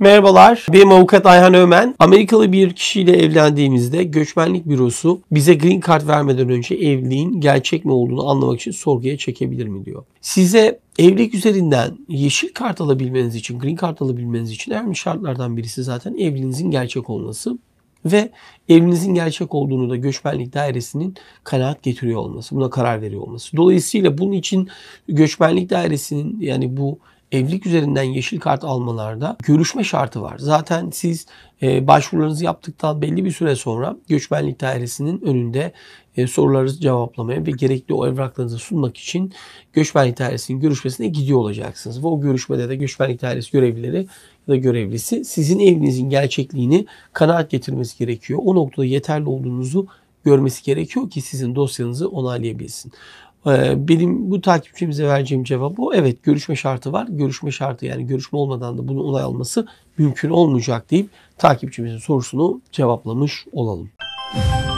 Merhabalar, benim avukat Ayhan Ömen. Amerikalı bir kişiyle evlendiğimizde göçmenlik bürosu bize green card vermeden önce evliliğin gerçek mi olduğunu anlamak için sorguya çekebilir mi diyor. Size evlilik üzerinden yeşil kart alabilmeniz için, green card alabilmeniz için önemli şartlardan birisi zaten evliliğinizin gerçek olması ve evinizin gerçek olduğunu da göçmenlik dairesinin kanaat getiriyor olması, buna karar veriyor olması. Dolayısıyla bunun için göçmenlik dairesinin yani bu evlilik üzerinden yeşil kart almalarda görüşme şartı var. Zaten siz e, başvurularınızı yaptıktan belli bir süre sonra göçmenlik dairesinin önünde e, sorularınızı cevaplamaya ve gerekli o evraklarınızı sunmak için göçmenlik dairesinin görüşmesine gidiyor olacaksınız. Ve o görüşmede de göçmenlik dairesi görevlileri ya da görevlisi sizin evinizin gerçekliğini kanaat getirmesi gerekiyor. O noktada yeterli olduğunuzu görmesi gerekiyor ki sizin dosyanızı onaylayabilsin. Ee, benim bu takipçimize vereceğim cevap o. Evet görüşme şartı var. Görüşme şartı yani görüşme olmadan da bunu onay alması mümkün olmayacak deyip takipçimizin sorusunu cevaplamış olalım. Müzik